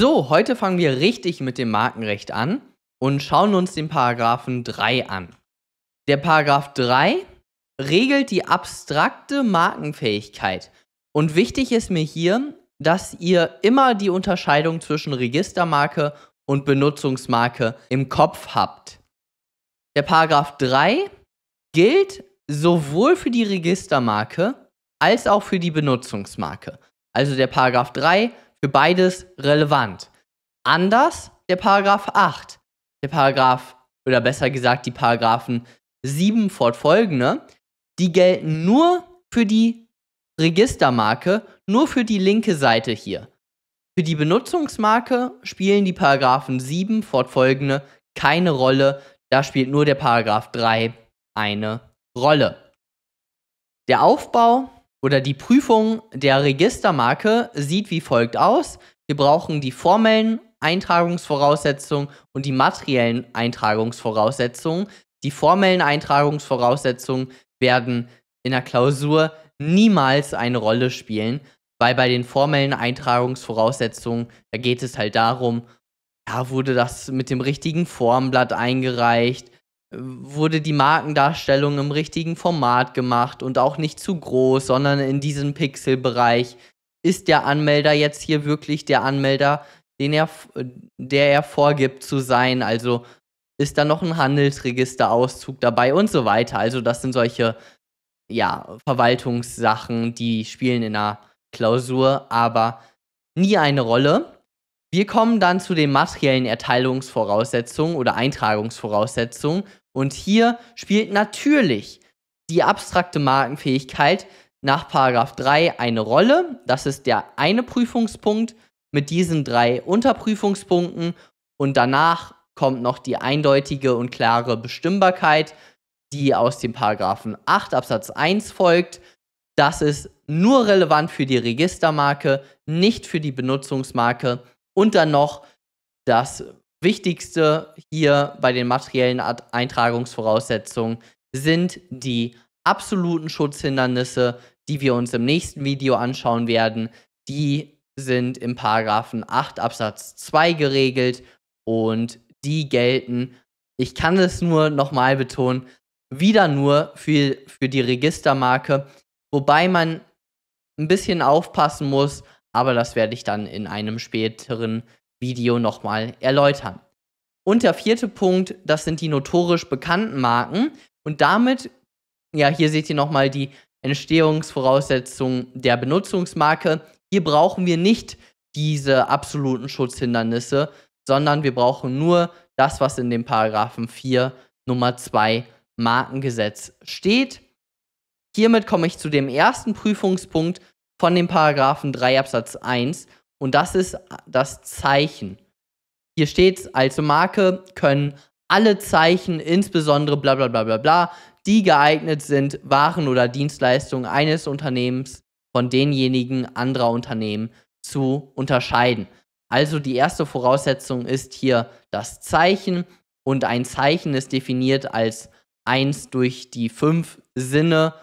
So, heute fangen wir richtig mit dem Markenrecht an und schauen uns den Paragraphen 3 an. Der Paragraph 3 regelt die abstrakte Markenfähigkeit. Und wichtig ist mir hier, dass ihr immer die Unterscheidung zwischen Registermarke und Benutzungsmarke im Kopf habt. Der Paragraph 3 gilt sowohl für die Registermarke als auch für die Benutzungsmarke. Also der Paragraph 3 für beides relevant. Anders der Paragraph 8. Der Paragraph, oder besser gesagt, die Paragraphen 7 fortfolgende, die gelten nur für die Registermarke, nur für die linke Seite hier. Für die Benutzungsmarke spielen die Paragraphen 7 fortfolgende keine Rolle, da spielt nur der Paragraph 3 eine Rolle. Der Aufbau oder die Prüfung der Registermarke sieht wie folgt aus. Wir brauchen die formellen Eintragungsvoraussetzungen und die materiellen Eintragungsvoraussetzungen. Die formellen Eintragungsvoraussetzungen werden in der Klausur niemals eine Rolle spielen, weil bei den formellen Eintragungsvoraussetzungen, da geht es halt darum, ja, wurde das mit dem richtigen Formblatt eingereicht, wurde die Markendarstellung im richtigen Format gemacht und auch nicht zu groß, sondern in diesem Pixelbereich. Ist der Anmelder jetzt hier wirklich der Anmelder, den er, der er vorgibt zu sein? Also ist da noch ein Handelsregisterauszug dabei und so weiter. Also das sind solche ja, Verwaltungssachen, die spielen in einer Klausur, aber nie eine Rolle. Wir kommen dann zu den materiellen Erteilungsvoraussetzungen oder Eintragungsvoraussetzungen. Und hier spielt natürlich die abstrakte Markenfähigkeit nach Paragraph 3 eine Rolle. Das ist der eine Prüfungspunkt mit diesen drei Unterprüfungspunkten und danach kommt noch die eindeutige und klare Bestimmbarkeit, die aus dem Paragraphen 8 Absatz 1 folgt. Das ist nur relevant für die Registermarke, nicht für die Benutzungsmarke und dann noch das Wichtigste hier bei den materiellen Eintragungsvoraussetzungen sind die absoluten Schutzhindernisse, die wir uns im nächsten Video anschauen werden. Die sind im Paragraphen 8 Absatz 2 geregelt und die gelten, ich kann es nur nochmal betonen, wieder nur für, für die Registermarke, wobei man ein bisschen aufpassen muss, aber das werde ich dann in einem späteren Video Video nochmal erläutern. Und der vierte Punkt, das sind die notorisch bekannten Marken. Und damit, ja, hier seht ihr nochmal die Entstehungsvoraussetzung der Benutzungsmarke. Hier brauchen wir nicht diese absoluten Schutzhindernisse, sondern wir brauchen nur das, was in dem Paragraphen 4 Nummer 2 Markengesetz steht. Hiermit komme ich zu dem ersten Prüfungspunkt von dem Paragraphen 3 Absatz 1 und das ist das Zeichen. Hier steht als Marke können alle Zeichen, insbesondere bla bla bla bla bla, die geeignet sind, Waren oder Dienstleistungen eines Unternehmens von denjenigen anderer Unternehmen zu unterscheiden. Also die erste Voraussetzung ist hier das Zeichen und ein Zeichen ist definiert als eins durch die fünf Sinne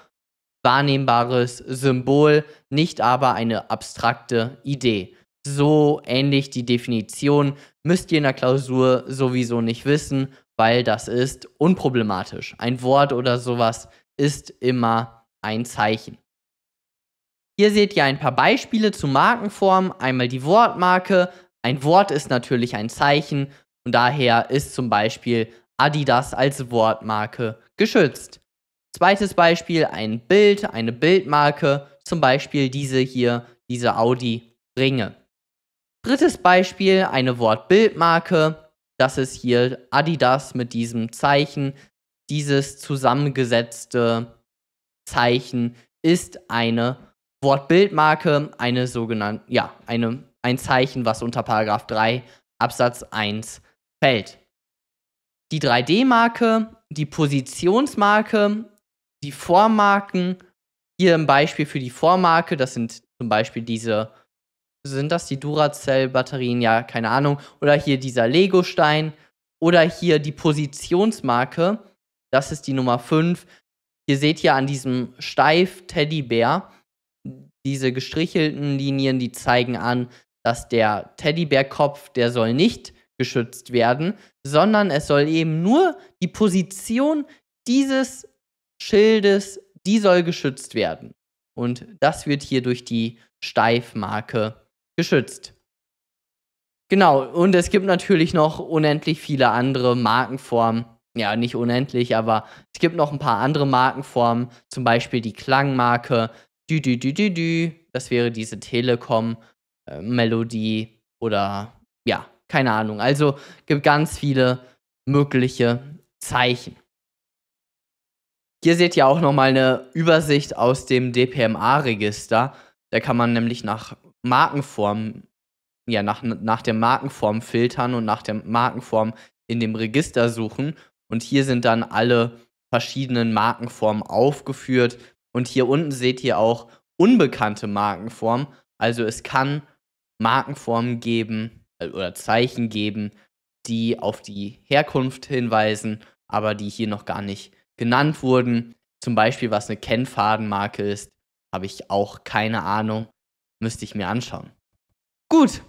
wahrnehmbares Symbol, nicht aber eine abstrakte Idee so ähnlich die Definition, müsst ihr in der Klausur sowieso nicht wissen, weil das ist unproblematisch. Ein Wort oder sowas ist immer ein Zeichen. Hier seht ihr ein paar Beispiele zu Markenformen. Einmal die Wortmarke. Ein Wort ist natürlich ein Zeichen und daher ist zum Beispiel Adidas als Wortmarke geschützt. Zweites Beispiel, ein Bild, eine Bildmarke, zum Beispiel diese hier, diese Audi-Ringe. Drittes Beispiel, eine Wortbildmarke. Das ist hier Adidas mit diesem Zeichen. Dieses zusammengesetzte Zeichen ist eine Wortbildmarke, eine sogenannte, ja, eine, ein Zeichen, was unter Paragraph 3 Absatz 1 fällt. Die 3D-Marke, die Positionsmarke, die Vormarken, hier ein Beispiel für die Vormarke, das sind zum Beispiel diese sind das die Duracell-Batterien? Ja, keine Ahnung. Oder hier dieser Lego-Stein. Oder hier die Positionsmarke. Das ist die Nummer 5. Ihr seht hier an diesem Steif-Teddybär diese gestrichelten Linien, die zeigen an, dass der Teddybärkopf, der soll nicht geschützt werden, sondern es soll eben nur die Position dieses Schildes, die soll geschützt werden. Und das wird hier durch die Steifmarke geschützt. Genau, und es gibt natürlich noch unendlich viele andere Markenformen. Ja, nicht unendlich, aber es gibt noch ein paar andere Markenformen, zum Beispiel die Klangmarke, dü dü dü dü dü, das wäre diese Telekom-Melodie oder ja, keine Ahnung. Also gibt ganz viele mögliche Zeichen. Hier seht ihr auch nochmal eine Übersicht aus dem DPMA-Register. Da kann man nämlich nach Markenform, ja, nach, nach der Markenform filtern und nach der Markenform in dem Register suchen. Und hier sind dann alle verschiedenen Markenformen aufgeführt. Und hier unten seht ihr auch unbekannte Markenformen. Also es kann Markenformen geben äh, oder Zeichen geben, die auf die Herkunft hinweisen, aber die hier noch gar nicht genannt wurden. Zum Beispiel, was eine Kennfadenmarke ist, habe ich auch keine Ahnung. Müsste ich mir anschauen. Gut,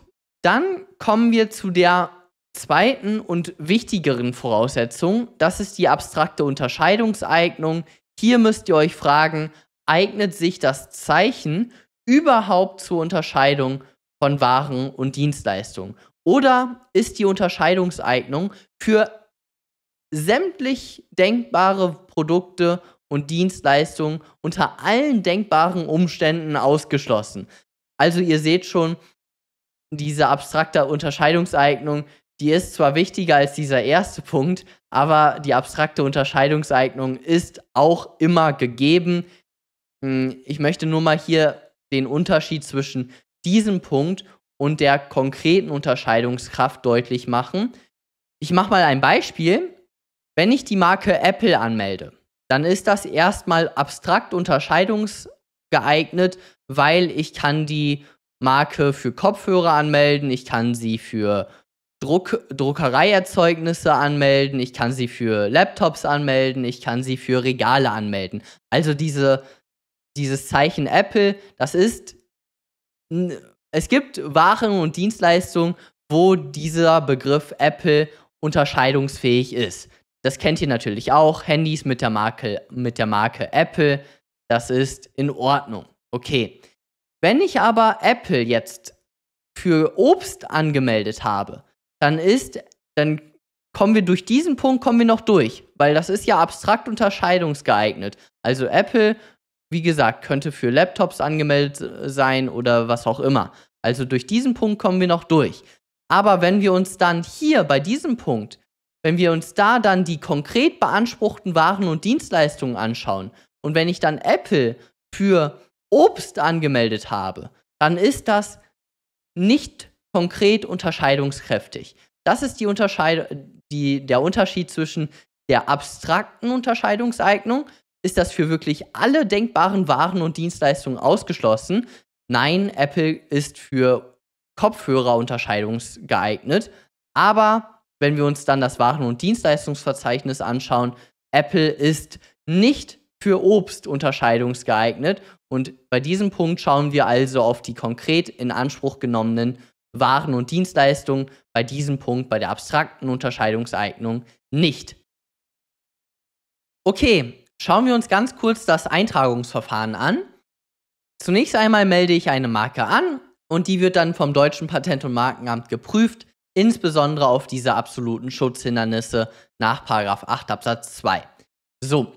dann kommen wir zu der zweiten und wichtigeren Voraussetzung. Das ist die abstrakte Unterscheidungseignung. Hier müsst ihr euch fragen, eignet sich das Zeichen überhaupt zur Unterscheidung von Waren und Dienstleistungen? Oder ist die Unterscheidungseignung für sämtlich denkbare Produkte und Dienstleistungen unter allen denkbaren Umständen ausgeschlossen? Also ihr seht schon, diese abstrakte Unterscheidungseignung, die ist zwar wichtiger als dieser erste Punkt, aber die abstrakte Unterscheidungseignung ist auch immer gegeben. Hm, ich möchte nur mal hier den Unterschied zwischen diesem Punkt und der konkreten Unterscheidungskraft deutlich machen. Ich mache mal ein Beispiel. Wenn ich die Marke Apple anmelde, dann ist das erstmal abstrakt unterscheidungs geeignet, weil ich kann die Marke für Kopfhörer anmelden, ich kann sie für Druck, Druckereierzeugnisse anmelden, ich kann sie für Laptops anmelden, ich kann sie für Regale anmelden. Also diese, dieses Zeichen Apple, das ist, es gibt Waren und Dienstleistungen, wo dieser Begriff Apple unterscheidungsfähig ist. Das kennt ihr natürlich auch, Handys mit der Marke, mit der Marke Apple, das ist in Ordnung. Okay. Wenn ich aber Apple jetzt für Obst angemeldet habe, dann ist, dann kommen wir durch diesen Punkt, kommen wir noch durch, weil das ist ja abstrakt unterscheidungsgeeignet. Also Apple, wie gesagt, könnte für Laptops angemeldet äh, sein oder was auch immer. Also durch diesen Punkt kommen wir noch durch. Aber wenn wir uns dann hier bei diesem Punkt, wenn wir uns da dann die konkret beanspruchten Waren und Dienstleistungen anschauen, und wenn ich dann Apple für Obst angemeldet habe, dann ist das nicht konkret unterscheidungskräftig. Das ist die Unterscheid die, der Unterschied zwischen der abstrakten Unterscheidungseignung. Ist das für wirklich alle denkbaren Waren und Dienstleistungen ausgeschlossen? Nein, Apple ist für Kopfhörer unterscheidungsgeeignet. Aber wenn wir uns dann das Waren- und Dienstleistungsverzeichnis anschauen, Apple ist nicht für Obst unterscheidungsgeeignet. Und bei diesem Punkt schauen wir also auf die konkret in Anspruch genommenen Waren und Dienstleistungen, bei diesem Punkt bei der abstrakten Unterscheidungseignung nicht. Okay, schauen wir uns ganz kurz das Eintragungsverfahren an. Zunächst einmal melde ich eine Marke an und die wird dann vom deutschen Patent- und Markenamt geprüft, insbesondere auf diese absoluten Schutzhindernisse nach 8 Absatz 2. So,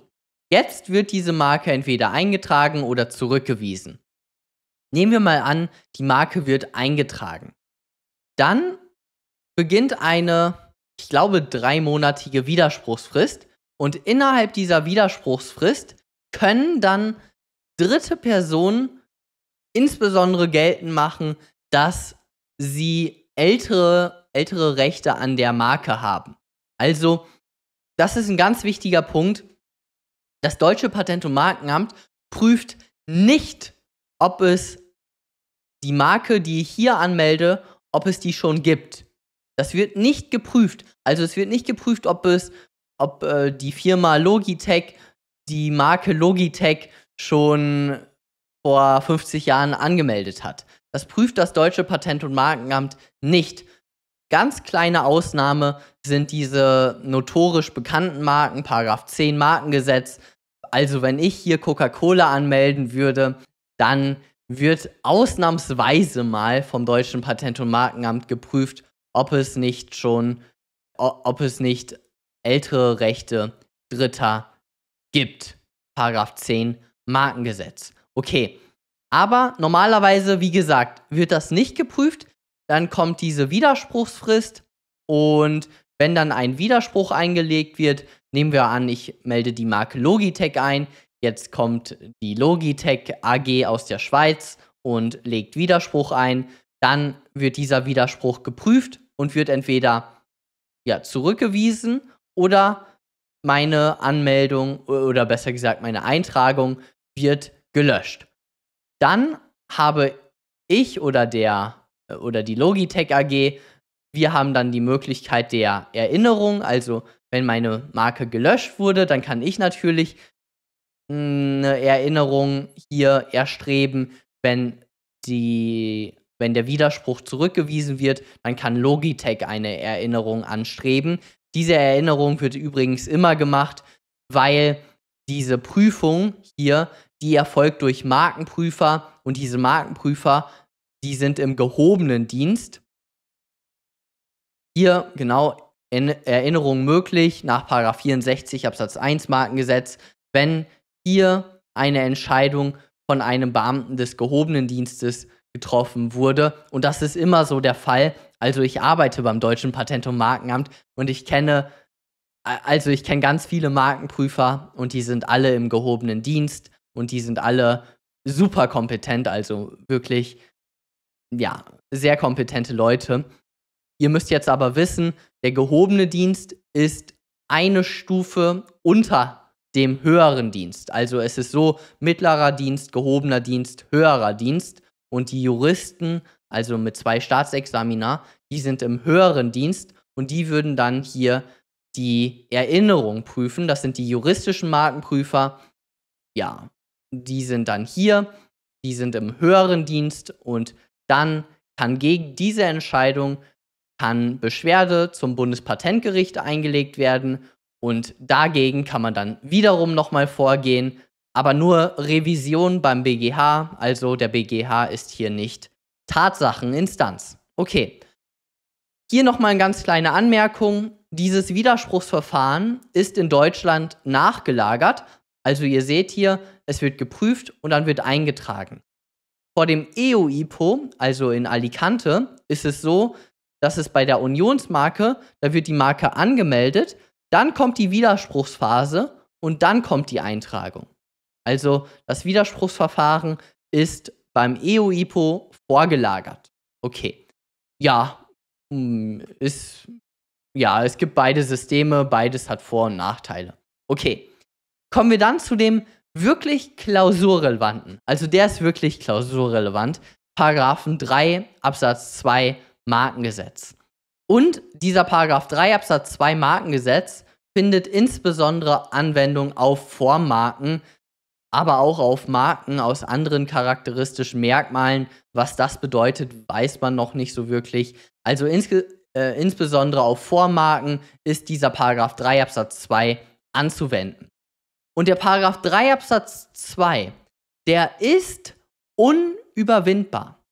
Jetzt wird diese Marke entweder eingetragen oder zurückgewiesen. Nehmen wir mal an, die Marke wird eingetragen. Dann beginnt eine, ich glaube, dreimonatige Widerspruchsfrist. Und innerhalb dieser Widerspruchsfrist können dann dritte Personen insbesondere geltend machen, dass sie ältere, ältere Rechte an der Marke haben. Also, das ist ein ganz wichtiger Punkt, das deutsche Patent- und Markenamt prüft nicht, ob es die Marke, die ich hier anmelde, ob es die schon gibt. Das wird nicht geprüft. Also es wird nicht geprüft, ob es, ob äh, die Firma Logitech die Marke Logitech schon vor 50 Jahren angemeldet hat. Das prüft das deutsche Patent- und Markenamt nicht. Ganz kleine Ausnahme sind diese notorisch bekannten Marken, Paragraph 10 Markengesetz. Also wenn ich hier Coca-Cola anmelden würde, dann wird ausnahmsweise mal vom deutschen Patent- und Markenamt geprüft, ob es nicht schon, ob es nicht ältere Rechte Dritter gibt. Paragraph 10 Markengesetz. Okay, aber normalerweise, wie gesagt, wird das nicht geprüft dann kommt diese Widerspruchsfrist und wenn dann ein Widerspruch eingelegt wird, nehmen wir an, ich melde die Marke Logitech ein, jetzt kommt die Logitech AG aus der Schweiz und legt Widerspruch ein, dann wird dieser Widerspruch geprüft und wird entweder ja, zurückgewiesen oder meine Anmeldung oder besser gesagt meine Eintragung wird gelöscht. Dann habe ich oder der äh, oder die Logitech AG. Wir haben dann die Möglichkeit der Erinnerung, also wenn meine Marke gelöscht wurde, dann kann ich natürlich hm, eine Erinnerung hier erstreben, wenn die wenn der Widerspruch zurückgewiesen wird, dann kann Logitech eine Erinnerung anstreben. Diese Erinnerung wird übrigens immer gemacht, weil diese Prüfung hier, die erfolgt durch Markenprüfer und diese Markenprüfer die sind im gehobenen Dienst. Hier genau in Erinnerung möglich nach 64 Absatz 1 Markengesetz, wenn hier eine Entscheidung von einem Beamten des gehobenen Dienstes getroffen wurde. Und das ist immer so der Fall. Also ich arbeite beim Deutschen Patent- und Markenamt und ich kenne, also ich kenne ganz viele Markenprüfer und die sind alle im gehobenen Dienst und die sind alle super kompetent, also wirklich ja, sehr kompetente Leute. Ihr müsst jetzt aber wissen, der gehobene Dienst ist eine Stufe unter dem höheren Dienst. Also es ist so mittlerer Dienst, gehobener Dienst, höherer Dienst. Und die Juristen, also mit zwei Staatsexamina, die sind im höheren Dienst und die würden dann hier die Erinnerung prüfen. Das sind die juristischen Markenprüfer. Ja, die sind dann hier, die sind im höheren Dienst und dann kann gegen diese Entscheidung kann Beschwerde zum Bundespatentgericht eingelegt werden und dagegen kann man dann wiederum nochmal vorgehen, aber nur Revision beim BGH, also der BGH ist hier nicht Tatsacheninstanz. Okay. Hier nochmal eine ganz kleine Anmerkung. Dieses Widerspruchsverfahren ist in Deutschland nachgelagert. Also ihr seht hier, es wird geprüft und dann wird eingetragen. Vor dem EU-IPO, also in Alicante, ist es so, dass es bei der Unionsmarke, da wird die Marke angemeldet, dann kommt die Widerspruchsphase und dann kommt die Eintragung. Also das Widerspruchsverfahren ist beim EU-IPO vorgelagert. Okay. Ja, mm, ist, ja, es gibt beide Systeme, beides hat Vor- und Nachteile. Okay. Kommen wir dann zu dem wirklich klausurrelevanten, also der ist wirklich klausurrelevant, Paragraphen 3 Absatz 2 Markengesetz. Und dieser Paragraph 3 Absatz 2 Markengesetz findet insbesondere Anwendung auf Formmarken, aber auch auf Marken aus anderen charakteristischen Merkmalen. Was das bedeutet, weiß man noch nicht so wirklich. Also insge äh, insbesondere auf Vormarken ist dieser Paragraph 3 Absatz 2 anzuwenden. Und der Paragraph 3 Absatz 2, der ist unüberwindbar.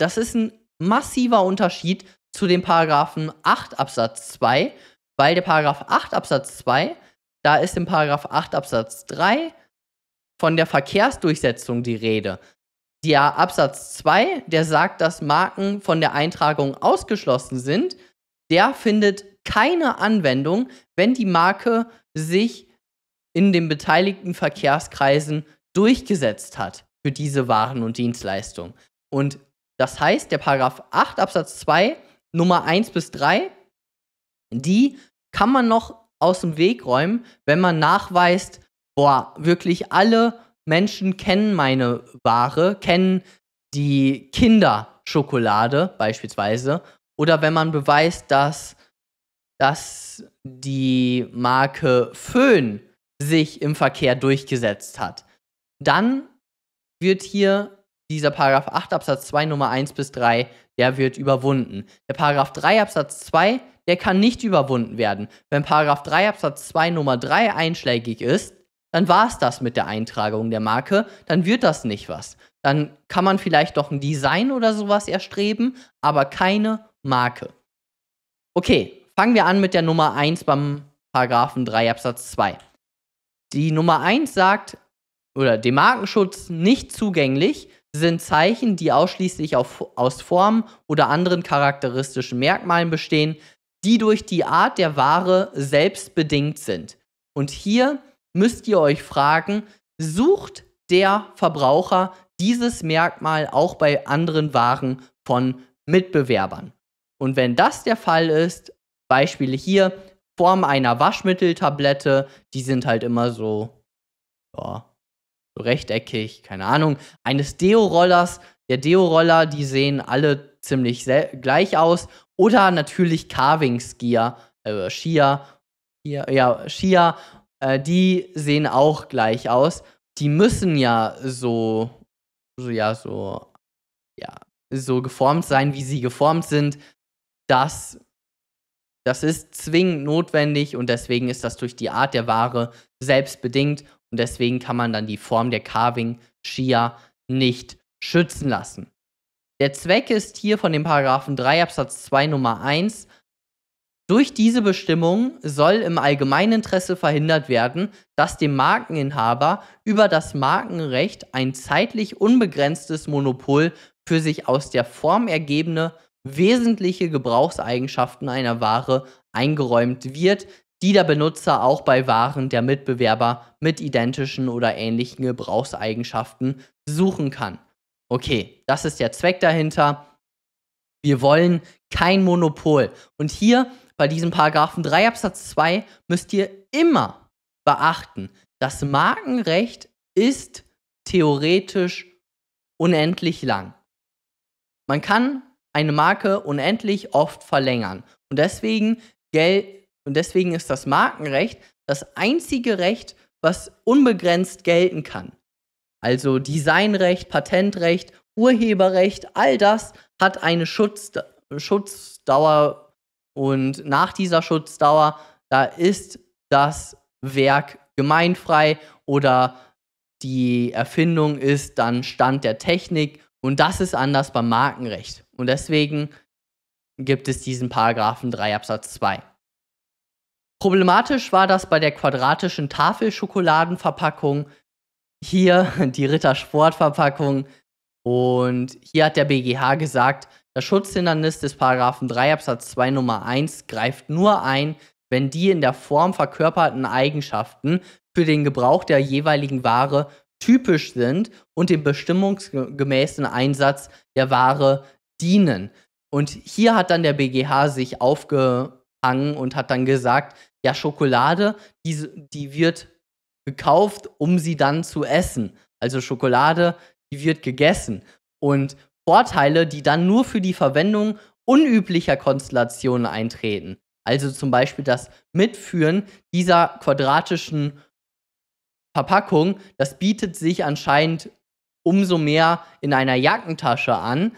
Das ist ein massiver Unterschied zu dem Paragraphen 8 Absatz 2, weil der Paragraph 8 Absatz 2, da ist im Paragraph 8 Absatz 3 von der Verkehrsdurchsetzung die Rede. Der Absatz 2, der sagt, dass Marken von der Eintragung ausgeschlossen sind, der findet keine Anwendung, wenn die Marke sich in den beteiligten Verkehrskreisen durchgesetzt hat für diese Waren und Dienstleistungen. Und das heißt, der Paragraph 8 Absatz 2 Nummer 1 bis 3, die kann man noch aus dem Weg räumen, wenn man nachweist, boah, wirklich alle Menschen kennen meine Ware, kennen die Kinderschokolade beispielsweise. Oder wenn man beweist, dass, dass die Marke Föhn sich im Verkehr durchgesetzt hat. Dann wird hier dieser Paragraph 8 Absatz 2 Nummer 1 bis 3, der wird überwunden. Der Paragraph 3 Absatz 2, der kann nicht überwunden werden. Wenn Paragraph 3 Absatz 2 Nummer 3 einschlägig ist, dann war es das mit der Eintragung der Marke, dann wird das nicht was. Dann kann man vielleicht doch ein Design oder sowas erstreben, aber keine Marke. Okay, fangen wir an mit der Nummer 1 beim Paragraphen 3 Absatz 2. Die Nummer 1 sagt, oder dem Markenschutz nicht zugänglich sind Zeichen, die ausschließlich auf, aus Formen oder anderen charakteristischen Merkmalen bestehen, die durch die Art der Ware selbst bedingt sind. Und hier müsst ihr euch fragen, sucht der Verbraucher dieses Merkmal auch bei anderen Waren von Mitbewerbern? Und wenn das der Fall ist, Beispiele hier, Form einer Waschmitteltablette. Die sind halt immer so, ja, so rechteckig, keine Ahnung. Eines Deo-Rollers. Der Deo-Roller, die sehen alle ziemlich gleich aus. Oder natürlich Carvings-Gear, äh, Shia, Skier, ja, Shia, äh, die sehen auch gleich aus. Die müssen ja so, so, ja, so, ja, so geformt sein, wie sie geformt sind, dass das ist zwingend notwendig und deswegen ist das durch die Art der Ware selbst bedingt und deswegen kann man dann die Form der Carving Shia nicht schützen lassen. Der Zweck ist hier von dem Paragraphen 3 Absatz 2 Nummer 1 durch diese Bestimmung soll im Allgemeininteresse verhindert werden, dass dem Markeninhaber über das Markenrecht ein zeitlich unbegrenztes Monopol für sich aus der Form ergebende wesentliche Gebrauchseigenschaften einer Ware eingeräumt wird, die der Benutzer auch bei Waren der Mitbewerber mit identischen oder ähnlichen Gebrauchseigenschaften suchen kann. Okay, das ist der Zweck dahinter. Wir wollen kein Monopol. Und hier bei diesem Paragraphen 3 Absatz 2 müsst ihr immer beachten, das Markenrecht ist theoretisch unendlich lang. Man kann eine Marke unendlich oft verlängern. Und deswegen, und deswegen ist das Markenrecht das einzige Recht, was unbegrenzt gelten kann. Also Designrecht, Patentrecht, Urheberrecht, all das hat eine Schutz, Schutzdauer und nach dieser Schutzdauer, da ist das Werk gemeinfrei oder die Erfindung ist dann Stand der Technik und das ist anders beim Markenrecht. Und deswegen gibt es diesen Paragraphen 3 Absatz 2. Problematisch war das bei der quadratischen Tafelschokoladenverpackung, hier die Rittersportverpackung und hier hat der BGH gesagt, das Schutzhindernis des Paragraphen 3 Absatz 2 Nummer 1 greift nur ein, wenn die in der Form verkörperten Eigenschaften für den Gebrauch der jeweiligen Ware typisch sind und dem bestimmungsgemäßen Einsatz der Ware dienen. Und hier hat dann der BGH sich aufgehangen und hat dann gesagt, ja, Schokolade, die, die wird gekauft, um sie dann zu essen. Also Schokolade, die wird gegessen. Und Vorteile, die dann nur für die Verwendung unüblicher Konstellationen eintreten. Also zum Beispiel das Mitführen dieser quadratischen Verpackung, das bietet sich anscheinend umso mehr in einer Jackentasche an.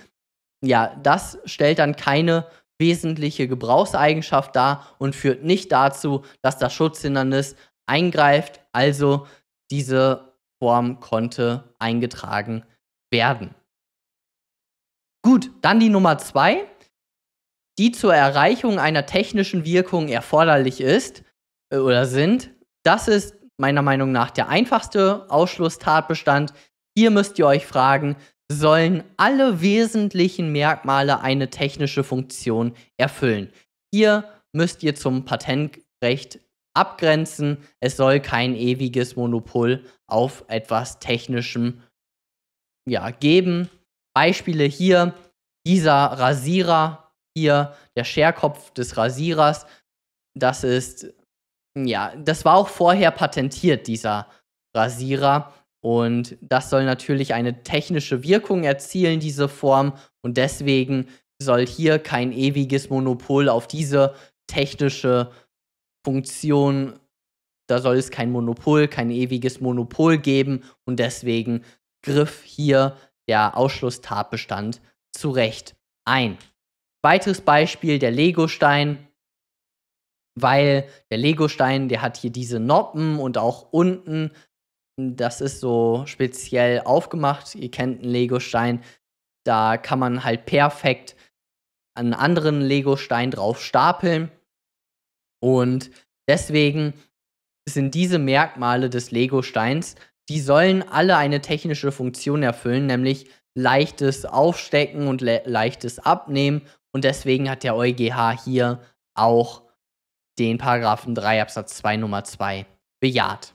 Ja, das stellt dann keine wesentliche Gebrauchseigenschaft dar und führt nicht dazu, dass das Schutzhindernis eingreift. Also diese Form konnte eingetragen werden. Gut, dann die Nummer zwei, die zur Erreichung einer technischen Wirkung erforderlich ist äh, oder sind. Das ist meiner Meinung nach der einfachste Ausschlusstatbestand. Hier müsst ihr euch fragen, sollen alle wesentlichen Merkmale eine technische Funktion erfüllen. Hier müsst ihr zum Patentrecht abgrenzen. Es soll kein ewiges Monopol auf etwas Technischem ja, geben. Beispiele hier, dieser Rasierer hier, der Scherkopf des Rasierers, das ist ja, das war auch vorher patentiert, dieser Rasierer. Und das soll natürlich eine technische Wirkung erzielen, diese Form. Und deswegen soll hier kein ewiges Monopol auf diese technische Funktion, da soll es kein Monopol, kein ewiges Monopol geben. Und deswegen griff hier der Ausschlusstatbestand zu Recht ein. Weiteres Beispiel, der Legostein, weil der Legostein, der hat hier diese Noppen und auch unten, das ist so speziell aufgemacht. Ihr kennt einen Legostein, da kann man halt perfekt einen anderen Legostein drauf stapeln. Und deswegen sind diese Merkmale des Legosteins, die sollen alle eine technische Funktion erfüllen, nämlich leichtes Aufstecken und le leichtes Abnehmen. Und deswegen hat der EuGH hier auch den Paragraphen 3 Absatz 2 Nummer 2 bejaht.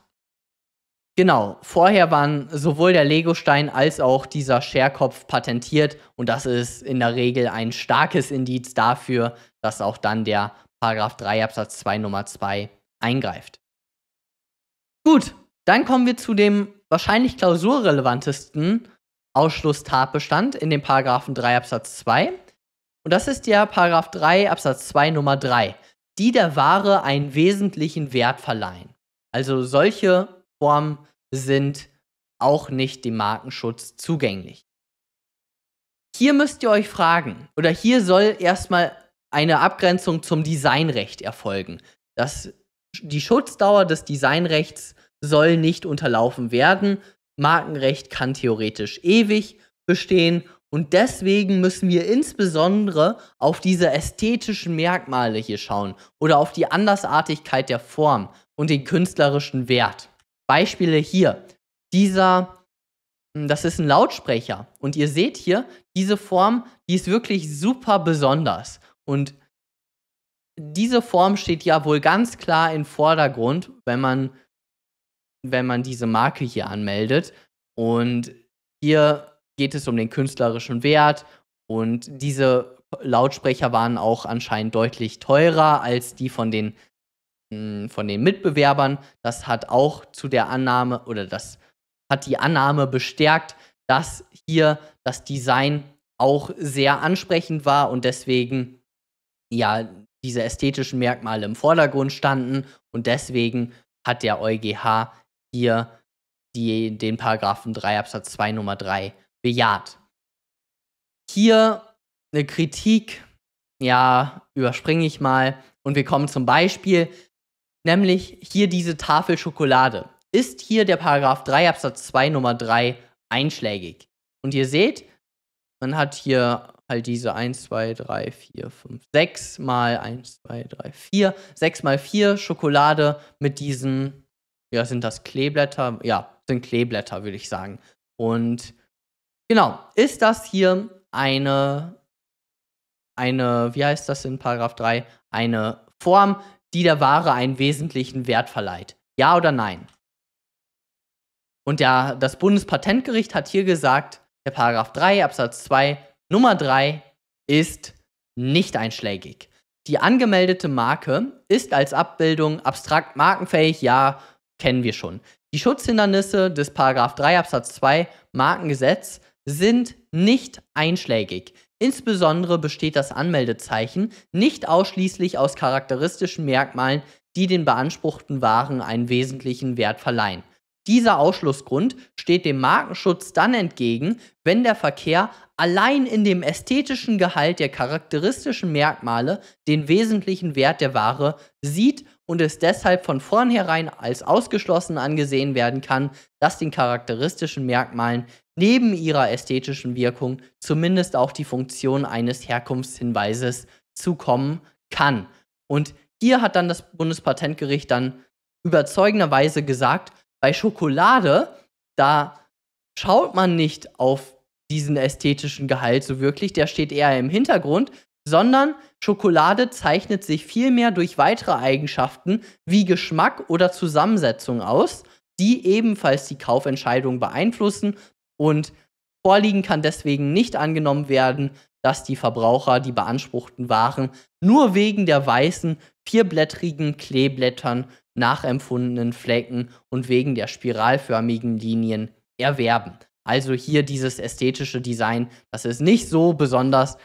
Genau, vorher waren sowohl der Legostein als auch dieser Scherkopf patentiert und das ist in der Regel ein starkes Indiz dafür, dass auch dann der Paragraph 3 Absatz 2 Nummer 2 eingreift. Gut, dann kommen wir zu dem wahrscheinlich klausurrelevantesten Ausschlusstatbestand in dem Paragraphen 3 Absatz 2 und das ist der Paragraph 3 Absatz 2 Nummer 3 die der Ware einen wesentlichen Wert verleihen. Also solche Formen sind auch nicht dem Markenschutz zugänglich. Hier müsst ihr euch fragen, oder hier soll erstmal eine Abgrenzung zum Designrecht erfolgen. Das, die Schutzdauer des Designrechts soll nicht unterlaufen werden. Markenrecht kann theoretisch ewig bestehen und deswegen müssen wir insbesondere auf diese ästhetischen Merkmale hier schauen oder auf die Andersartigkeit der Form und den künstlerischen Wert. Beispiele hier. Dieser, hm, das ist ein Lautsprecher. Und ihr seht hier, diese Form, die ist wirklich super besonders. Und diese Form steht ja wohl ganz klar im Vordergrund, wenn man, wenn man diese Marke hier anmeldet. Und hier geht es um den künstlerischen Wert und diese Lautsprecher waren auch anscheinend deutlich teurer als die von den, hm, von den Mitbewerbern. Das hat auch zu der Annahme oder das hat die Annahme bestärkt, dass hier das Design auch sehr ansprechend war und deswegen ja diese ästhetischen Merkmale im Vordergrund standen und deswegen hat der EuGH hier die, den Paragraphen 3 Absatz 2 Nummer 3 bejaht. Hier eine Kritik, ja, überspringe ich mal. Und wir kommen zum Beispiel, nämlich hier diese Tafel Schokolade. Ist hier der Paragraph 3 Absatz 2 Nummer 3 einschlägig? Und ihr seht, man hat hier halt diese 1, 2, 3, 4, 5, 6 mal 1, 2, 3, 4, 6 mal 4 Schokolade mit diesen, ja, sind das Kleeblätter? Ja, sind Kleeblätter, würde ich sagen. Und Genau, ist das hier eine, eine, wie heißt das in Paragraph 3? Eine Form, die der Ware einen wesentlichen Wert verleiht. Ja oder nein? Und der, das Bundespatentgericht hat hier gesagt, der Paragraph 3 Absatz 2 Nummer 3 ist nicht einschlägig. Die angemeldete Marke ist als Abbildung abstrakt markenfähig, ja, kennen wir schon. Die Schutzhindernisse des Paragraph 3 Absatz 2 Markengesetz sind nicht einschlägig. Insbesondere besteht das Anmeldezeichen nicht ausschließlich aus charakteristischen Merkmalen, die den beanspruchten Waren einen wesentlichen Wert verleihen. Dieser Ausschlussgrund steht dem Markenschutz dann entgegen, wenn der Verkehr allein in dem ästhetischen Gehalt der charakteristischen Merkmale den wesentlichen Wert der Ware sieht und es deshalb von vornherein als ausgeschlossen angesehen werden kann, dass den charakteristischen Merkmalen neben ihrer ästhetischen Wirkung zumindest auch die Funktion eines Herkunftshinweises zukommen kann. Und hier hat dann das Bundespatentgericht dann überzeugenderweise gesagt, bei Schokolade, da schaut man nicht auf diesen ästhetischen Gehalt so wirklich, der steht eher im Hintergrund, sondern Schokolade zeichnet sich vielmehr durch weitere Eigenschaften wie Geschmack oder Zusammensetzung aus, die ebenfalls die Kaufentscheidung beeinflussen und vorliegen kann deswegen nicht angenommen werden, dass die Verbraucher die beanspruchten Waren nur wegen der weißen, vierblättrigen Kleeblättern nachempfundenen Flecken und wegen der spiralförmigen Linien erwerben. Also hier dieses ästhetische Design, das ist nicht so besonders,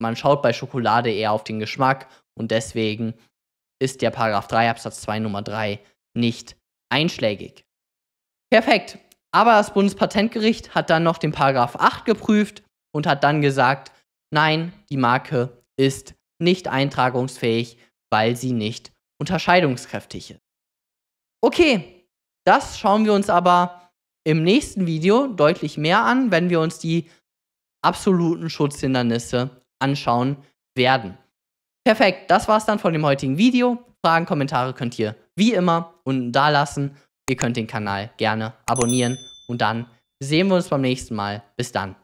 man schaut bei Schokolade eher auf den Geschmack und deswegen ist der Paragraph 3 Absatz 2 Nummer 3 nicht einschlägig. Perfekt. Aber das Bundespatentgericht hat dann noch den Paragraph 8 geprüft und hat dann gesagt, nein, die Marke ist nicht eintragungsfähig, weil sie nicht unterscheidungskräftig ist. Okay, das schauen wir uns aber im nächsten Video deutlich mehr an, wenn wir uns die absoluten Schutzhindernisse anschauen werden. Perfekt, das war's dann von dem heutigen Video. Fragen, Kommentare könnt ihr wie immer unten da lassen. Ihr könnt den Kanal gerne abonnieren und dann sehen wir uns beim nächsten Mal. Bis dann.